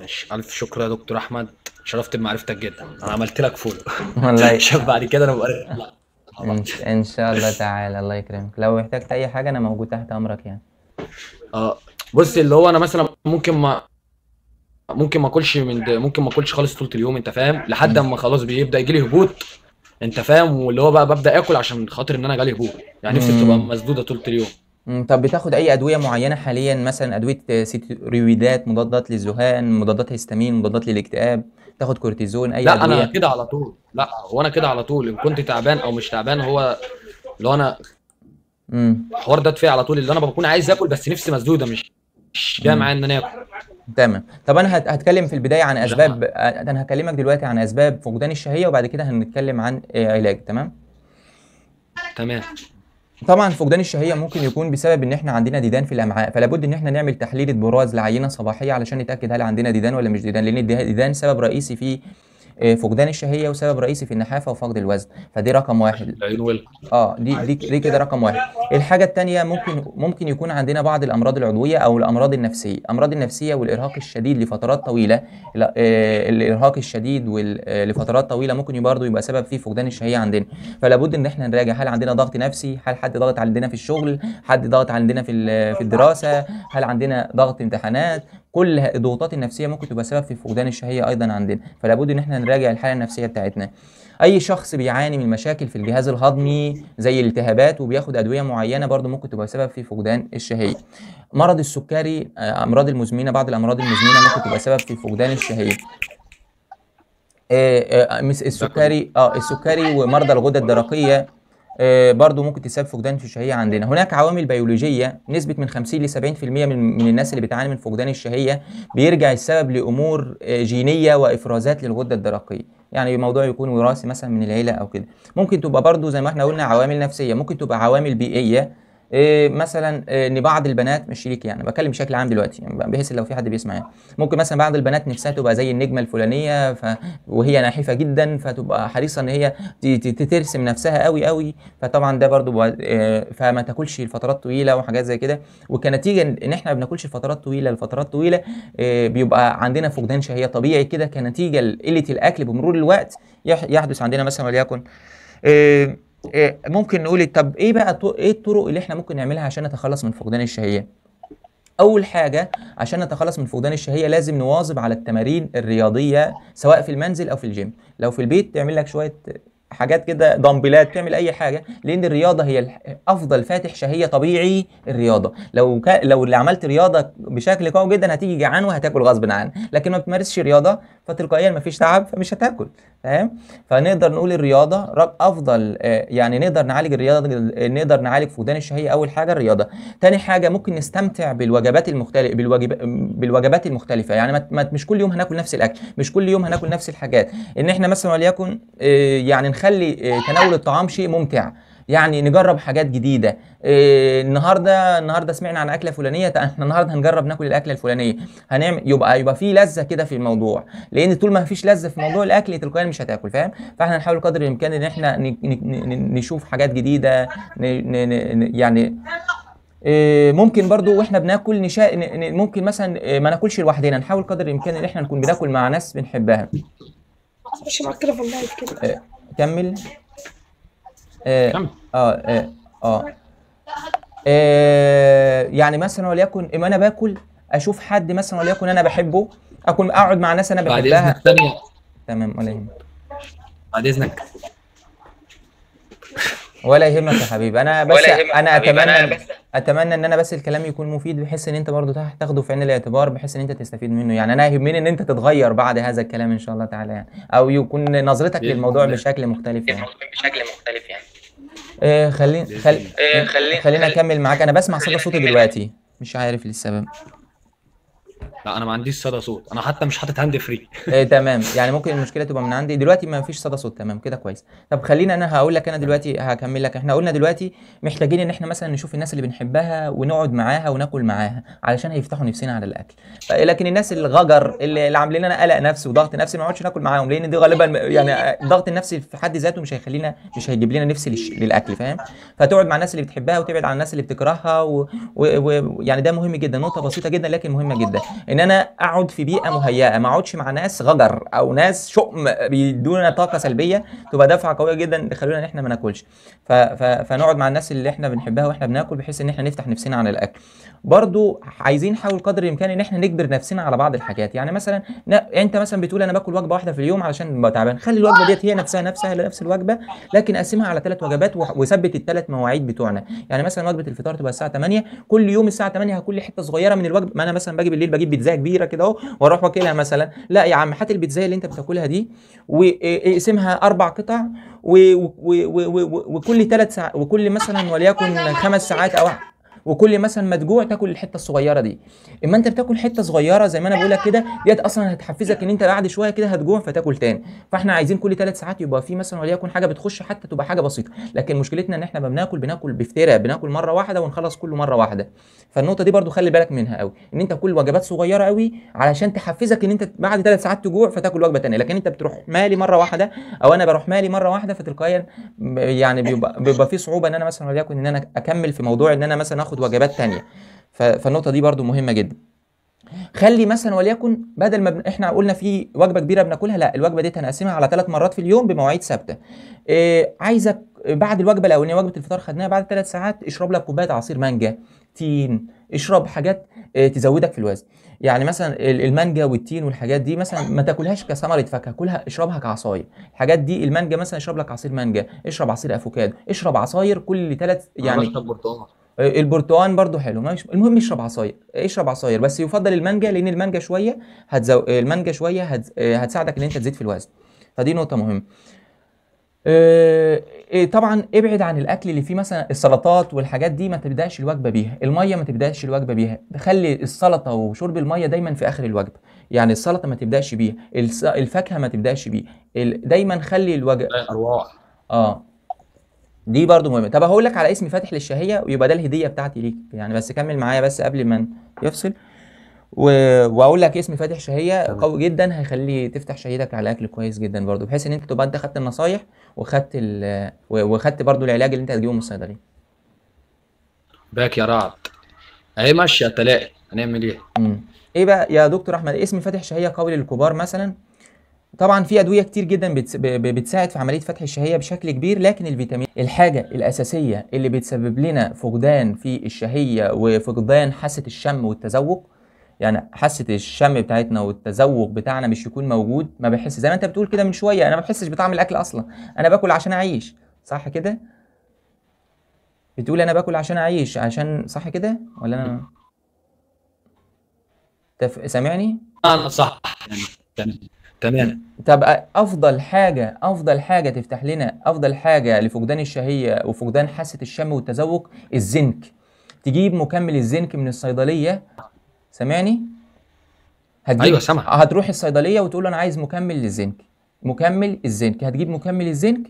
ماشي الف شكر يا دكتور احمد شرفت بمعرفتك جدا انا عملت لك فولو والله شوف بعد كده انا ان شاء الله تعالى الله يكرمك لو احتجت اي حاجه انا موجود تحت امرك يعني اه بص اللي هو انا مثلا ممكن ما ممكن ما اكلش من ده ممكن ما اكلش خالص طول اليوم انت فاهم لحد اما خلاص بيبدا يجي لي هبوط انت فاهم واللي هو بقى ببدا اكل عشان خاطر ان انا جالي هبوط يعني نفسي تبقى مسدوده طول اليوم طب بتاخد أي أدوية معينة حاليًا مثلًا أدوية ستيرويدات، مضادات للذهان، مضادات هيستامين، مضادات للاكتئاب، تاخد كورتيزون، أي لا أنا كده على طول، لأ هو أنا كده على طول إن كنت تعبان أو مش تعبان هو اللي هو أنا إمم. الحوار ده فيا على طول اللي أنا بكون عايز آكل بس نفسي مسدودة مش مش جاية معايا إن أنا آكل. تمام، طب أنا هتكلم في البداية عن أسباب آه، أنا هكلمك دلوقتي عن أسباب فقدان الشهية وبعد كده هنتكلم عن علاج، تمام؟ تمام. طبعا فقدان الشهيه ممكن يكون بسبب ان احنا عندنا ديدان في الامعاء فلا بد ان احنا نعمل تحليل براز لعينه صباحيه علشان نتاكد هل عندنا ديدان ولا مش ديدان لان الديدان سبب رئيسي في آه، فقدان الشهيه وسبب رئيسي في النحافه وفقد الوزن فدي رقم واحد اه دي دي, دي كده رقم واحد الحاجه الثانيه ممكن ممكن يكون عندنا بعض الامراض العضويه او الامراض النفسيه الامراض النفسيه والارهاق الشديد لفترات طويله آه، الارهاق الشديد آه، لفترات طويله ممكن برضه يبقى سبب في فقدان الشهيه عندنا فلا بد ان احنا نراجع هل عندنا ضغط نفسي هل حد ضغط عندنا في الشغل حد ضغط عندنا في في الدراسه هل عندنا ضغط امتحانات كل الضغوطات النفسيه ممكن تبقى سبب في فقدان الشهيه ايضا عندنا فلا بد ان احنا نراجع الحاله النفسيه بتاعتنا اي شخص بيعاني من مشاكل في الجهاز الهضمي زي الالتهابات وبياخد ادويه معينه برضو ممكن تبقى سبب في فقدان الشهيه مرض السكري آه، امراض المزمنه بعض الامراض المزمنه ممكن تبقى سبب في فقدان الشهيه آه، آه، السكري اه السكري ومرضى الغده الدرقيه آه، برضو ممكن تسبب فقدان في الشهيه عندنا هناك عوامل بيولوجيه نسبه من 50 ل 70% من من الناس اللي بتعاني من فقدان الشهيه بيرجع السبب لامور آه، جينيه وافرازات للغده الدرقيه يعني موضوع يكون وراثي مثلا من العيله او كده ممكن تبقى برضو زي ما احنا قلنا عوامل نفسيه ممكن تبقى عوامل بيئيه إيه، مثلا إيه، ان بعض البنات مش شريكي يعني بتكلم بشكل عام دلوقتي يعني بحيث لو في حد بيسمع يعني ممكن مثلا بعض البنات نفسها تبقى زي النجمه الفلانيه ف... وهي ناحفه جدا فتبقى حريصه ان هي ترسم نفسها قوي قوي فطبعا ده برضو إيه، فما تاكلش لفترات طويله وحاجات زي كده وكنتيجه ان احنا ما بناكلش لفترات طويله لفترات طويله بيبقى عندنا فقدان شهيه طبيعي كده كنتيجه لقله الاكل بمرور الوقت يحدث عندنا مثلا وليكن آه، ممكن نقول إيه، طب ايه بقى ايه الطرق اللي احنا ممكن نعملها عشان نتخلص من فقدان الشهيه اول حاجه عشان نتخلص من فقدان الشهيه لازم نواظب على التمارين الرياضيه سواء في المنزل او في الجيم لو في البيت تعمل لك شويه حاجات كده دمبلات تعمل اي حاجه لان الرياضه هي افضل فاتح شهيه طبيعي الرياضه لو ك... لو اللي عملت رياضه بشكل قوي جدا هتيجي جعان وهتاكل غصب عنك لكن ما بتمارسش رياضه فتلقائيا ما فيش تعب فمش هتاكل تمام فنقدر نقول الرياضه افضل آه، يعني نقدر نعالج الرياضه نقدر نعالج فقدان الشهيه اول حاجه الرياضه تاني حاجه ممكن نستمتع بالوجبات المختلفه بالوجب... بالوجبات المختلفه يعني ما... مش كل يوم هناكل نفس الاكل مش كل يوم هناكل نفس الحاجات ان احنا مثلا وليكن آه، يعني نخلي آه، تناول الطعام شيء ممتع يعني نجرب حاجات جديده إيه النهارده النهارده سمعنا عن اكله فلانيه احنا النهارده هنجرب ناكل الاكله الفلانيه هنعمل يبقى يبقى في لذه كده في الموضوع لان طول ما فيش لذه في موضوع الاكل تلقائيا مش هتاكل فاهم فاحنا نحاول قدر الامكان ان احنا نشوف حاجات جديده يعني إيه، ممكن برضو واحنا بناكل نشا... ممكن مثلا إيه، ما ناكلش لوحدنا نحاول قدر الامكان ان احنا نكون بناكل مع ناس بنحبها مش كده إيه، كمل كمل آه،, اه اه اه, يعني مثلا وليكن اما انا باكل اشوف حد مثلا وليكن انا بحبه اكون اقعد مع ناس انا بعد بحبها اذنك ثانيه تمام ولا يهمك بعد اذنك ولا يهمك يا حبيبي انا بس انا اتمنى أنا بس. اتمنى ان انا بس الكلام يكون مفيد بحيث ان انت برضه تاخده في عين الاعتبار بحيث ان انت تستفيد منه يعني انا يهمني ان انت تتغير بعد هذا الكلام ان شاء الله تعالى يعني او يكون نظرتك للموضوع بشكل مختلف يعني بشكل مختلف يعني آه، خلينا آه، خلينا خلينا اكمل معاك انا بسمع صدى صوتي دلوقتي مش عارف للسبب لا انا ما عنديش صدى صوت انا حتى مش حاطط هاند فري إيه تمام يعني ممكن المشكله تبقى من عندي دلوقتي ما فيش صدى صوت تمام كده كويس طب خلينا انا هقول لك انا دلوقتي هكمل لك احنا قلنا دلوقتي محتاجين ان احنا مثلا نشوف الناس اللي بنحبها ونقعد معاها وناكل معاها علشان هيفتحوا نفسنا على الاكل لكن الناس الغجر اللي, اللي عاملين لنا قلق نفسي وضغط نفسي ما اقعدش ناكل معاهم لان دي غالبا يعني الضغط النفسي في حد ذاته مش هيخلينا مش هيجيب لنا نفس للاكل فاهم فتقعد مع الناس اللي بتحبها وتبعد عن الناس اللي بتكرهها ويعني و... و... يعني ده مهم جدا نقطه بسيطه جدا لكن مهمه جدا ان انا اقعد في بيئه مهيئه ما اقعدش مع ناس غجر او ناس شؤم بيدونا طاقه سلبيه تبقى دفعه قويه جدا تخلينا ان احنا ما ناكلش ف... ف... فنقعد مع الناس اللي احنا بنحبها واحنا بناكل بحيث ان احنا نفتح نفسنا عن الاكل برضو عايزين نحاول قدر الامكان ان احنا نجبر نفسنا على بعض الحاجات يعني مثلا ن... انت مثلا بتقول انا باكل وجبه واحده في اليوم علشان تعبان خلي الوجبه ديت هي نفسها نفسها نفس الوجبه لكن قسمها على ثلاث وجبات وثبت الثلاث مواعيد بتوعنا يعني مثلا وجبه الفطار تبقى الساعه 8 كل يوم الساعه 8 هاكل حته صغيره من الوجبه ما انا مثلا باجي بالليل بجيب بيتزا كبيره كده اهو واروح واكلها مثلا لا يا عم هات البيتزا اللي انت بتاكلها دي واقسمها اربع قطع وكل ثلاث ساعات وكل مثلا وليكن خمس ساعات او وكل مثلا ما تجوع تاكل الحته الصغيره دي اما انت بتاكل حته صغيره زي ما انا بقول لك كده ديت اصلا هتحفزك ان انت بعد شويه كده هتجوع فتاكل تاني فاحنا عايزين كل ثلاث ساعات يبقى في مثلا وليكن حاجه بتخش حتى تبقى حاجه بسيطه لكن مشكلتنا ان احنا ما بناكل بناكل بفتره بناكل مره واحده ونخلص كله مره واحده فالنقطه دي برده خلي بالك منها قوي ان انت كل وجبات صغيره قوي علشان تحفزك ان انت بعد ثلاث ساعات تجوع فتاكل وجبه ثانيه لكن انت بتروح مالي مره واحده او انا بروح مالي مره واحده فتلقائيا يعني بيبقى, بيبقى في صعوبه ان انا مثلا وليكن ان انا اكمل في موضوع ان انا مثلا تاخد وجبات تانية فالنقطه دي برده مهمه جدا خلي مثلا وليكن بدل ما احنا قلنا في وجبه كبيره بناكلها لا الوجبه دي هنقسمها على ثلاث مرات في اليوم بمواعيد ثابته إيه عايزك بعد الوجبه الاولانيه وجبه الفطار خدناها بعد ثلاث ساعات اشرب لك كوبايه عصير مانجا تين اشرب حاجات آه، تزودك في الوزن يعني مثلا المانجا والتين والحاجات دي مثلا ما تاكلهاش كثمره فاكهه كلها اشربها كعصاير الحاجات دي المانجا مثلا اشرب لك عصير مانجا اشرب عصير افوكادو اشرب عصاير كل ثلاث يعني برتقال البرتقان برضو حلو مش المهم اشرب عصاير اشرب عصاير بس يفضل المانجا لان المانجا شويه هتزو... المانجا شويه هت... هتساعدك ان انت تزيد في الوزن فدي نقطه مهمه آه، إيه، طبعا ابعد عن الاكل اللي فيه مثلا السلطات والحاجات دي ما تبداش الوجبه بيها الميه ما تبداش الوجبه بيها خلي السلطه وشرب الميه دايما في اخر الوجبه يعني السلطه ما تبداش بيها الفاكهه ما تبداش بيها دايما خلي الوجبه ارواح اه دي برضو مهمه طب هقول لك على اسم فاتح للشهيه ويبقى ده الهديه بتاعتي ليك يعني بس كمل معايا بس قبل ما يفصل و... واقول لك اسم فاتح شهيه قوي جدا هيخلي تفتح شهيتك على اكل كويس جدا برضو بحيث ان انت تبقى انت خدت النصايح وخدت ال... وخدت برضو العلاج اللي انت هتجيبه من الصيدليه باك يا رعد اهي ماشيه تلاقي هنعمل ايه؟ ايه بقى يا دكتور احمد اسم فاتح شهيه قوي للكبار مثلا طبعا في ادويه كتير جدا بتساعد في عمليه فتح الشهيه بشكل كبير لكن الفيتامين الحاجه الاساسيه اللي بتسبب لنا فقدان في الشهيه وفقدان حاسه الشم والتذوق يعني حاسه الشم بتاعتنا والتذوق بتاعنا مش يكون موجود ما بحس زي ما انت بتقول كده من شويه انا ما بحسش بطعم الاكل اصلا انا باكل عشان اعيش صح كده بتقول انا باكل عشان اعيش عشان صح كده ولا انا تف... سامعني انا آه، صح تمام طب افضل حاجه افضل حاجه تفتح لنا افضل حاجه لفقدان الشهيه وفقدان حاسه الشم والتذوق الزنك تجيب مكمل الزنك من الصيدليه سامعني هتجيب ايوه سامع هتروح الصيدليه وتقول انا عايز مكمل للزنك مكمل الزنك هتجيب مكمل الزنك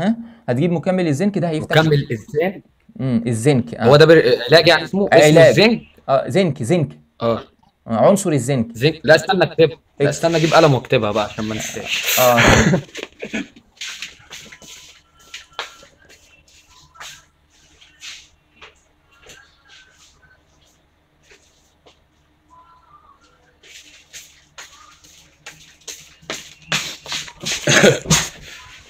ها هتجيب مكمل الزنك ده هيفتح مكمل الزنك امم الزنك آه. هو ده علاج بر... يعني اسمه علاج. اسمه الزنك اه زنك زنك اه عنصر الزنك زنك لا استنى اكتبها لا استنى اجيب قلم واكتبها بقى عشان ما انساش اه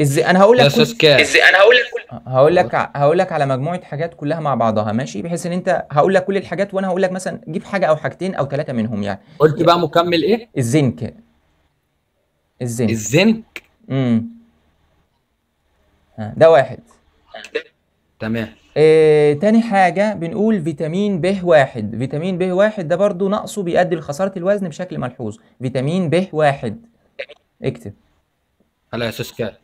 ازاي انا هقول لك كل... ازاي انا هقول لك كل... هقول لك هقول لك على مجموعه حاجات كلها مع بعضها ماشي بحيث ان انت هقول لك كل الحاجات وانا هقول لك مثلا جيب حاجه او حاجتين او ثلاثه منهم يعني قلت بقى مكمل ايه الزنك الزنك الزنك امم ده واحد تمام آه، تاني حاجة بنقول فيتامين ب واحد فيتامين ب واحد ده برضو نقصه بيؤدي لخسارة الوزن بشكل ملحوظ فيتامين ب واحد اكتب على أساس كده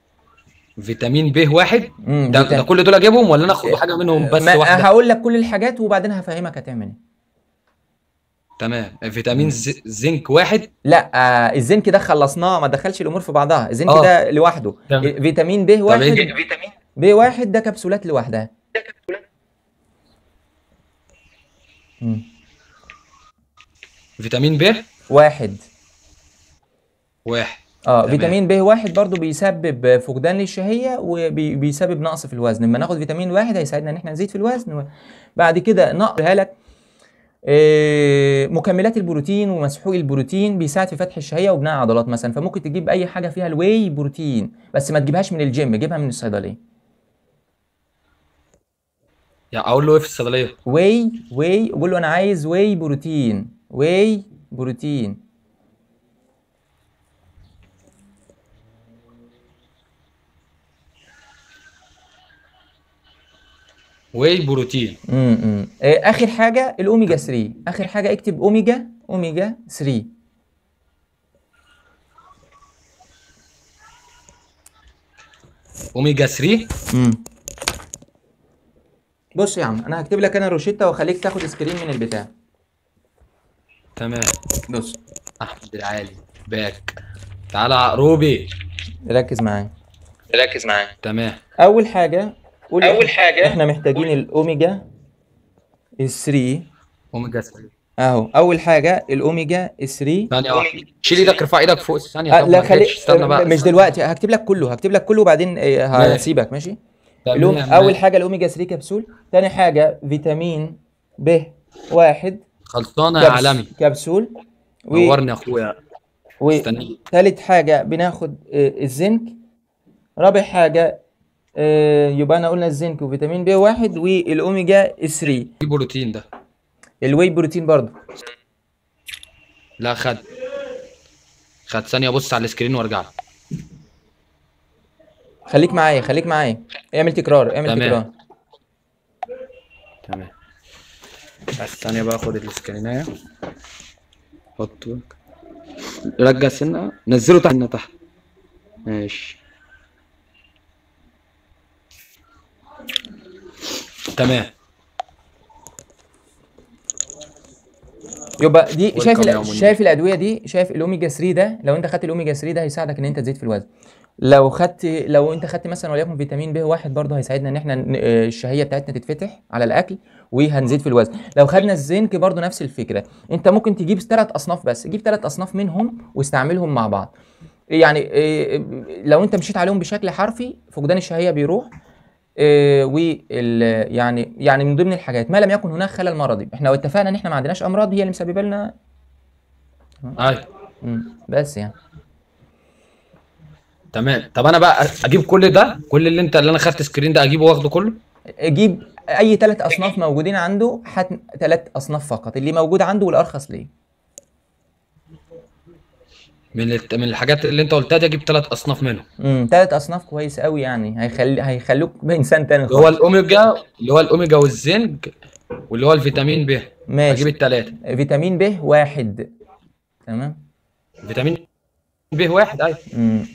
فيتامين ب واحد ده, ده كل دول اجيبهم ولا انا اخد إيه، حاجه منهم بس واحده هقول لك كل الحاجات وبعدين هفهمك هتعمل ايه تمام فيتامين زنك واحد لا آه الزنك ده خلصناه ما دخلش الامور في بعضها الزنك آه. ده لوحده تمام. إيه، فيتامين ب واحد فيتامين إيه؟ ب واحد ده كبسولات لوحدها ده كبسولات فيتامين ب واحد واحد اه فيتامين ب واحد برضو بيسبب فقدان للشهيه وبيسبب نقص في الوزن لما ناخد فيتامين واحد هيساعدنا ان احنا نزيد في الوزن بعد كده نقرها لك إيه مكملات البروتين ومسحوق البروتين بيساعد في فتح الشهيه وبناء عضلات مثلا فممكن تجيب اي حاجه فيها الواي بروتين بس ما تجيبهاش من الجيم جيبها من الصيدليه يعني اقول له ايه في الصيدليه واي واي قول له انا عايز واي بروتين واي بروتين واي بروتين امم اخر حاجه الاوميجا 3 اخر حاجه اكتب اوميجا اوميجا 3 اوميجا 3 امم بص يا عم انا هكتب لك انا روشيتا واخليك تاخد سكرين من البتاع تمام بص احمد العالي باك تعالى عقروبي ركز معايا ركز معايا تمام اول حاجه قول اول حاجه احنا محتاجين قول. الاوميجا 3 اوميجا 3 اهو اول حاجه الاوميجا 3 ثانيه واحده شيل ايدك ارفع ايدك فوق ثانية أه لا خلي استنى بقى مش دلوقتي هكتب لك كله هكتب لك كله وبعدين آه، هسيبك ماشي الأوم... اول حاجه الاوميجا 3 كبسول ثاني حاجه فيتامين ب واحد خلصانه يا عالمي كبسول و... نورني يا اخويا و... ثالث حاجه بناخد آه، الزنك رابع حاجه آه، يبقى انا قلنا الزنك وفيتامين بي 1 والاوميجا 3 البروتين ده الواي بروتين برضه لا خد خد ثانيه بص على السكرين وارجع لك خليك معايا خليك معايا اعمل تكرار اعمل تمام. تكرار تمام ثانيه بقى خد السكرينية حطه رجع السنه نزله تحت تحت ماشي تمام يبقى دي شايف شايف الادويه دي شايف الاوميجا 3 ده لو انت خدت الاوميجا 3 ده هيساعدك ان انت تزيد في الوزن لو خدت لو انت خدت مثلا وليكن فيتامين بي واحد برضه هيساعدنا ان احنا آه، الشهيه بتاعتنا تتفتح على الاكل وهنزيد في الوزن لو خدنا الزنك برضه نفس الفكره انت ممكن تجيب ثلاث اصناف بس جيب ثلاث اصناف منهم واستعملهم مع بعض يعني آه، آه، لو انت مشيت عليهم بشكل حرفي فقدان الشهيه بيروح آه، و يعني يعني من ضمن الحاجات ما لم يكن هناك خلل مرضي احنا لو اتفقنا ان احنا ما عندناش امراض هي اللي مسببه لنا ايوه بس يعني تمام طب انا بقى اجيب كل ده كل اللي انت اللي انا خدت سكرين ده اجيبه واخده كله اجيب اي ثلاث اصناف موجودين عنده ثلاث اصناف فقط اللي موجود عنده والارخص ليه من من الحاجات اللي انت قلتها دي اجيب ثلاث اصناف منهم امم ثلاث اصناف كويس قوي يعني هيخلي هيخلوك انسان خالص. اللي هو الاوميجا اللي هو الاوميجا والزنج واللي هو الفيتامين ب ماشي اجيب الثلاثه فيتامين ب واحد تمام فيتامين ب واحد ايوه امم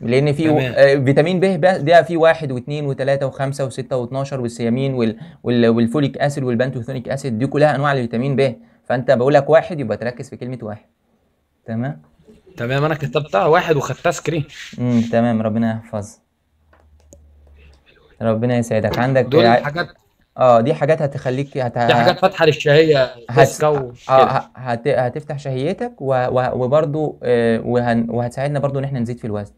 لان في و... آه فيتامين ب ده في واحد واثنين وثلاثه وخمسه وسته و12 والسيامين وال... وال... والفوليك اسيد والبنتوثونيك اسيد دي كلها انواع الفيتامين ب فانت بقول لك واحد يبقى تركز في كلمه واحد تمام تمام انا كتبتها واحد وخدتها سكرين امم تمام ربنا يحفظ ربنا يسعدك عندك دول يع... إيه؟ حاجات اه دي حاجات هتخليك هت... دي حاجات فاتحه للشهيه هت... اه هت... هتفتح شهيتك و... و... وبرده آه، وهن... وهتساعدنا برضو ان احنا نزيد في الوزن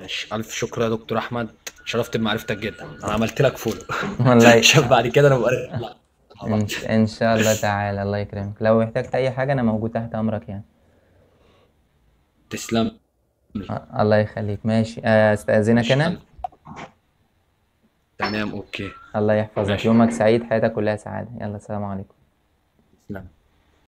ماشي الف شكر يا دكتور احمد شرفت بمعرفتك جدا انا عملت لك فولو والله شوف بعد كده انا بقرا إن, ان شاء الله تعالى الله يكرمك لو احتجت اي حاجه انا موجود تحت امرك يعني تسلم أ- الله يخليك ماشي آه، استاذنك انا تمام اوكي الله يحفظك ماشي. يومك سعيد حياتك كلها سعاده يلا السلام عليكم تسلم